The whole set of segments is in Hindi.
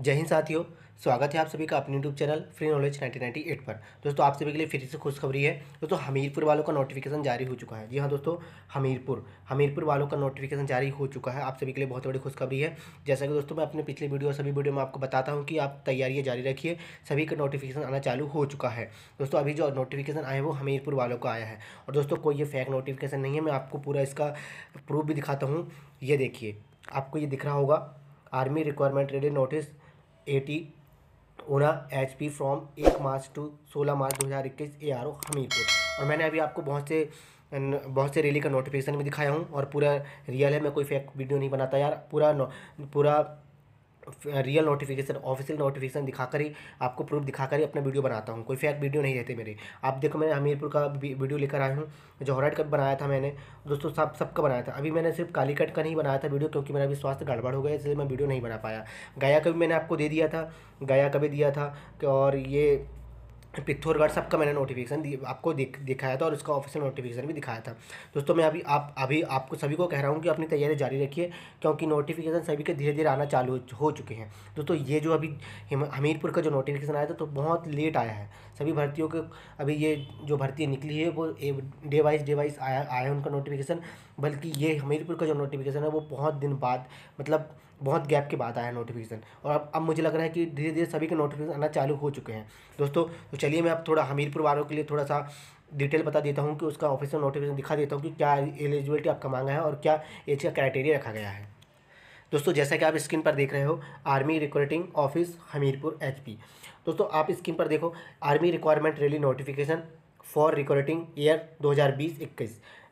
जय हिंद साथियों स्वागत है आप सभी का अपने यूट्यूब चैनल फ्री नॉलेज 1998 पर दोस्तों आप सभी के लिए फिर से खुशखबरी है दोस्तों हमीरपुर वालों का नोटिफिकेशन जारी हो चुका है जी हाँ दोस्तों हमीरपुर हमीरपुर वालों का नोटिफिकेशन जारी हो चुका है आप सभी के लिए बहुत बड़ी खुशखबरी है जैसा कि दोस्तों मैं अपने पिछले वीडियो और सभी वीडियो में आपको बताता हूँ कि आप तैयारियाँ जारी रखिए सभी का नोटिफिकेशन आना चालू हो चुका है दोस्तों अभी जो नोटिफिकेशन आया है वो हमीरपुर वालों का आया है और दोस्तों कोई ये फेक नोटिफिकेशन नहीं है मैं आपको पूरा इसका प्रूफ भी दिखाता हूँ ये देखिए आपको ये दिख रहा होगा army requirement ready notice at Una H P from एक मार्च टू सोलह मार्च दो हज़ार इक्कीस ए आर ओ हमीरपुर और मैंने अभी आपको बहुत से बहुत से रैली का नोटिफिकेशन भी दिखाया हूँ और पूरा रियल है मैं कोई फेक वीडियो नहीं बनाता यार पूरा पूरा रियल नोटिफिकेशन ऑफिशियल नोटिफिकेशन दिखाकर ही आपको प्रूफ दिखाकर ही अपना वीडियो बनाता हूँ कोई फेक वीडियो नहीं रहते मेरे आप देखो मैंने हमीरपुर का वीडियो लेकर आया हूँ जौहराट का बनाया था मैंने दोस्तों सब सबका बनाया था अभी मैंने सिर्फ कालीकट का नहीं बनाया था वीडियो क्योंकि मेरा अभी स्वास्थ्य गड़बड़ हो गया इसलिए मैं वीडियो नहीं बना पाया गया का भी मैंने आपको दे दिया था गया का भी दिया था और ये पिथौरगढ़ सबका मैंने नोटिफिकेशन दी आपको दिख दिखाया था और इसका ऑफिशियल नोटिफिकेशन भी दिखाया था दोस्तों मैं अभी आप अभी आपको सभी को कह रहा हूँ कि अपनी तैयारी जारी रखिए क्योंकि नोटिफिकेशन सभी के धीरे धीरे आना चालू हो चुके हैं दोस्तों ये जो अभी हमीरपुर का जो नोटिफिकेशन आया था तो बहुत लेट आया है सभी भर्तियों के अभी ये जो भर्ती निकली है वो डे वाइज डे वाइज आया आया उनका नोटिफिकेशन बल्कि ये हमीरपुर का जो नोटिफिकेशन है वो बहुत दिन बाद मतलब बहुत गैप के बाद आया नोटिफिकेशन और अब अब मुझे लग रहा है कि धीरे धीरे सभी के नोटिफिकेशन आना चालू हो चुके हैं दोस्तों तो चलिए मैं अब थोड़ा हमीरपुर वालों के लिए थोड़ा सा डिटेल बता देता हूँ कि उसका ऑफिशियल नोटिफिकेशन दिखा देता हूँ कि क्या एलिजिबिलिटी आपका मांगा है और क्या एज का क्राइटेरिया रखा गया है दोस्तों जैसा कि आप स्क्रीन पर देख रहे हो army recruiting office Hamirpur H दोस्तों आप स्क्रीन पर देखो army requirement rally notification for recruiting year दो हज़ार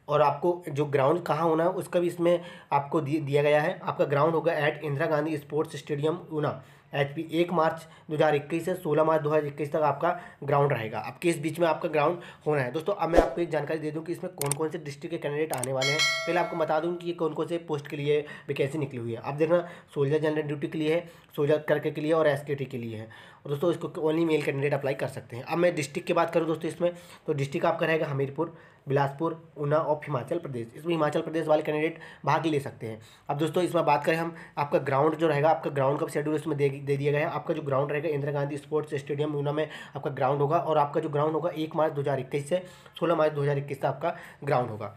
और आपको जो ग्राउंड कहाँ होना है उसका भी इसमें आपको दिया गया है आपका ग्राउंड होगा at Indira Gandhi sports stadium Una H P एक मार्च 2021 से 16 मार्च 2021 तक आपका ग्राउंड रहेगा अब किस बीच में आपका ग्राउंड होना है दोस्तों अब मैं आपको एक जानकारी दे दूं कि इसमें कौन कौन से डिस्ट्रिक्ट के कैंडिडेट आने वाले हैं पहले आपको बता दूं कि ये कौन कौन से पोस्ट के लिए वैकेंसी निकली हुई है आप देखना सोल्जर जनरल ड्यूटी के लिए है सोल्जर करके के लिए और एस के लिए है और दोस्तों इसको ओनली मेल कैंडिडेट अप्लाई कर सकते हैं अब मैं डिस्ट्रिक्ट की बात करूँ दोस्तों इसमें तो डिस्ट्रिक्ट आपका रहेगा हमीरपुर बिलासपुर ऊना ऑफ हिमाचल प्रदेश इसमें हिमाचल प्रदेश वाले कैंडिडेट भाग ले सकते हैं अब दोस्तों इसमें बात करें हम आपका ग्राउंड जो रहेगा आपका ग्राउंड का शेड्यूल इसमें दे, दे दिया गया है आपका जो ग्राउंड रहेगा इंदिरा गांधी स्पोर्ट्स स्टेडियम ऊना में आपका ग्राउंड होगा और आपका जो ग्राउंड होगा एक मार्च दो से सोलह मार्च दो तक आपका ग्राउंड होगा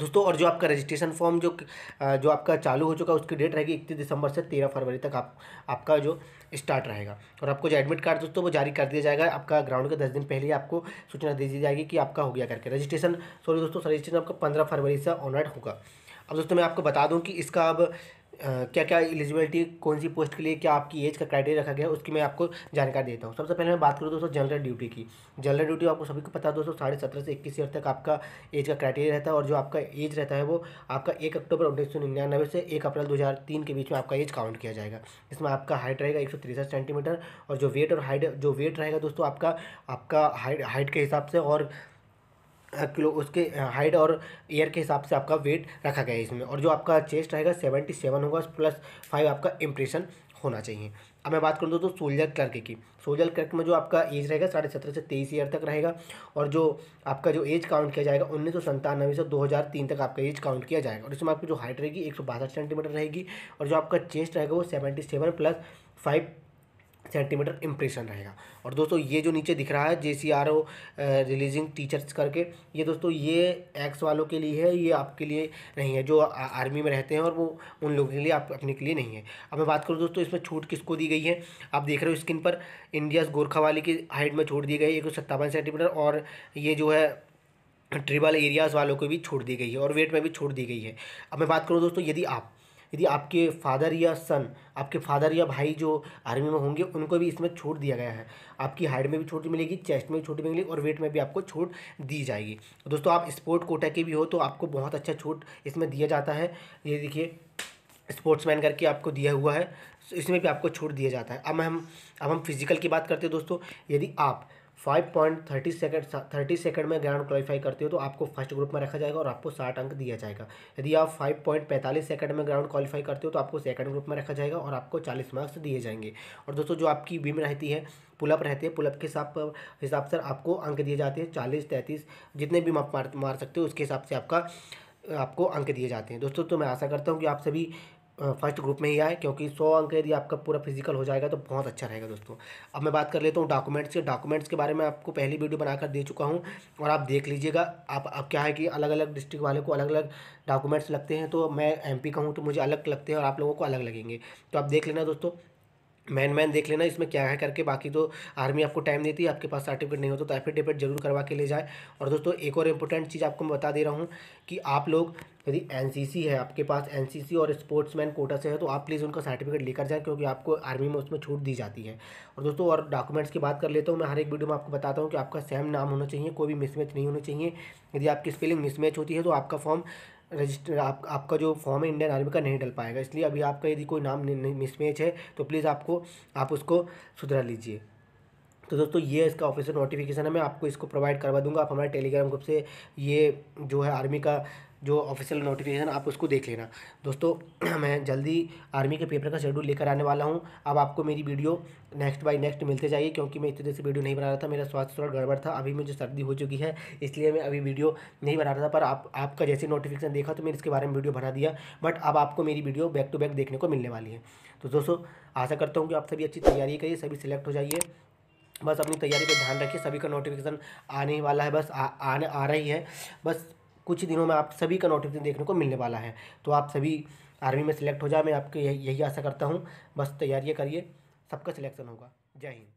दोस्तों और जो आपका रजिस्ट्रेशन फॉर्म जो जो आपका चालू हो चुका है उसकी डेट रहेगी इकतीस दिसंबर से तेरह फरवरी तक आप आपका जो स्टार्ट रहेगा और आपको जो एडमिट कार्ड दोस्तों वो जारी कर दिया जाएगा आपका ग्राउंड के दस दिन पहले ही आपको सूचना दे दी जाएगी कि आपका हो गया करके रजिस्ट्रेशन सॉरी दोस्तों रजिस्ट्रेशन आपका पंद्रह फरवरी से ऑनलाइन होगा अब दोस्तों मैं आपको बता दूँ कि इसका अब क्या क्या एलिजिबिलिटी कौन सी पोस्ट के लिए क्या आपकी एज का क्राइटेरिया रखा गया है उसकी मैं आपको जानकारी देता हूँ सबसे पहले मैं बात करूँ दोस्तों जनरल ड्यूटी की जनरल ड्यूटी आपको सभी को पता है दोस्तों साढ़े सत्रह से इक्कीस ईयर तक आपका एज का क्राइटेरिया रहता है और जो आपका एज रहता है वो आपका एक अक्टूबर उन्नीस सौ निन्यानवे से एक अप्रैल दो हज़ार तीन के बीच में आपका एज काउंट किया जाएगा इसमें आपका हाइट रहेगा एक सौ तिरसठ सेंटीमीटर और जो वेट और हाइट जो वेट रहेगा दोस्तों आपका आपका हाइट हाइट के हिसाब से और किलो उसके हाइट और ईयर के हिसाब से आपका वेट रखा गया है इसमें और जो आपका चेस्ट रहेगा सेवेंटी सेवन होगा प्लस फाइव आपका इम्प्रेशन होना चाहिए अब मैं बात करूँ तो सोल्जर तो क्लर्क की सोल्जर क्लर्क में जो आपका एज रहेगा साढ़े सत्रह से तेईस ईयर तक रहेगा और जो आपका जो एज काउंट किया जाएगा उन्नीस सौ संतानवे से दो हज़ार तीन तक आपका एज काउंट किया जाएगा और इसमें आपकी जो हाइट रहेगी एक सौ बासठ सेंटीमीटर रहेगी और जो आपका चेस्ट रहेगा वो seventy seven plus five centimetre impression रहेगा और दोस्तों ये जो नीचे दिख रहा है J C R O releasing teachers करके ये दोस्तों ये एक्स वालों के लिए है ये आपके लिए नहीं है जो आ, आर्मी में रहते हैं और वो उन लोगों के लिए आप अपने के लिए नहीं है अब मैं बात करूँ दोस्तों इसमें छूट किसको दी गई है आप देख रहे हो स्किन पर इंडियाज़ गोरखा वाली की हाइट में छूट दी गई एक सत्तावन सेंटीमीटर और ये जो है ट्रिबल एरियाज़ वालों को भी छूट दी गई है और वेट में भी छूट दी गई है अब मैं बात करूँ दोस्तों यदि आप यदि आपके फादर या सन आपके फादर या भाई जो आर्मी में होंगे उनको भी इसमें छूट दिया गया है आपकी हाइट में भी छूट मिलेगी चेस्ट में भी छूट मिलेगी और वेट में भी आपको छूट दी जाएगी तो दोस्तों आप स्पोर्ट कोटा के भी हो तो आपको बहुत अच्छा छूट इसमें दिया जाता है ये देखिए स्पोर्ट्समैन करके आपको दिया हुआ है इसमें भी आपको छूट दिया जाता है अब हम अब हम फिज़िकल की बात करते हैं दोस्तों यदि आप five point thirty second thirty second में ग्राउंड क्वालिफाई करते हो तो आपको फर्स्ट ग्रुप में रखा जाएगा और आपको साठ अंक दिया जाएगा यदि आप फाइव पॉइंट पैंतालीस सेकेंड में ग्राउंड क्वालिफाई करते हो तो आपको सेकंड ग्रुप में रखा जाएगा और आपको चालीस मार्क्स दिए जाएंगे और दोस्तों जो आपकी बीम रहती है पुलअप रहती है पुलअप के हिसाब हिसाब से आपको अंक दिए जाते हैं चालीस तैंतीस जितने भी मार मार सकते हो उसके हिसाब से आपका आपको अंक दिए जाते हैं दोस्तों तो मैं आशा करता हूँ कि आप सभी फर्स्ट ग्रुप में ही आए क्योंकि सौ अंक यदि आपका पूरा फिजिकल हो जाएगा तो बहुत अच्छा रहेगा दोस्तों अब मैं बात कर लेता हूँ डॉक्यूमेंट्स के डॉक्यूमेंट्स के बारे में आपको पहली वीडियो बनाकर दे चुका हूँ और आप देख लीजिएगा आप अब क्या है कि अलग अलग डिस्ट्रिक्ट वाले को अलग अलग डॉक्यूमेंट्स लगते हैं तो मैं एम का हूँ तो मुझे अलग लगते हैं और आप लोगों को अलग लगेंगे तो आप देख लेना दोस्तों मैन मैन देख लेना इसमें क्या है करके बाकी तो आर्मी आपको टाइम देती है आपके पास सर्टिफिकेट नहीं होता तो एफिडेविट तो जरूर करवा के ले जाए और दोस्तों एक और इम्पोर्टेंट चीज़ आपको मैं बता दे रहा हूँ कि आप लोग यदि एन है आपके पास एन और स्पोर्ट्समैन कोटा से है तो आप प्लीज़ उनका सर्टिफिकेट लेकर जाए क्योंकि आपको आर्मी में उसमें छूट दी जाती है और दोस्तों और डॉक्यूमेंट्स की बात कर लेता हूँ मैं हर एक वीडियो में आपको बताता हूँ कि आपका सेम नाम होना चाहिए कोई भी मिसमैच नहीं होना चाहिए यदि आपकी स्पेलिंग मिसमैच होती है तो आपका फॉर्म रजिस्टर आप आपका जो फॉर्म है इंडियन आर्मी का नहीं डल पाएगा इसलिए अभी आपका यदि कोई नाम मिसमैच है तो प्लीज़ आपको आप उसको सुधरा लीजिए तो दोस्तों ये इसका ऑफिसियल नोटिफिकेशन है मैं आपको इसको प्रोवाइड करवा दूंगा आप हमारे टेलीग्राम ग्रुप से ये जो है आर्मी का जो ऑफिशियल नोटिफिकेशन आप उसको देख लेना दोस्तों मैं जल्दी आर्मी के पेपर का शेड्यूल लेकर आने वाला हूँ अब आपको मेरी वीडियो नेक्स्ट बाई नेक्स्ट मिलते जाइए क्योंकि मैं इतने देर से वीडियो नहीं बना रहा था मेरा स्वास्थ्य थोड़ा गड़बड़ था अभी मुझे सर्दी हो चुकी है इसलिए मैं अभी वीडियो नहीं बना रहा था पर आप आपका जैसे नोटिफिकेशन देखा तो मैंने इसके बारे में वीडियो बना दिया बट अब आपको मेरी वीडियो बैक टू बैक देखने को मिलने वाली है तो दोस्तों आशा करता हूँ कि आप सभी अच्छी तैयारी करिए सभी सिलेक्ट हो जाइए बस अपनी तैयारी पर ध्यान रखिए सभी का नोटिफिकेशन आने वाला है बस आ, आने आ रही है बस कुछ ही दिनों में आप सभी का नोटिफिकेशन देखने को मिलने वाला है तो आप सभी आर्मी में सेलेक्ट हो जाए मैं आपके यही आशा करता हूँ बस तैयारियाँ करिए सबका सिलेक्शन होगा जय हिंद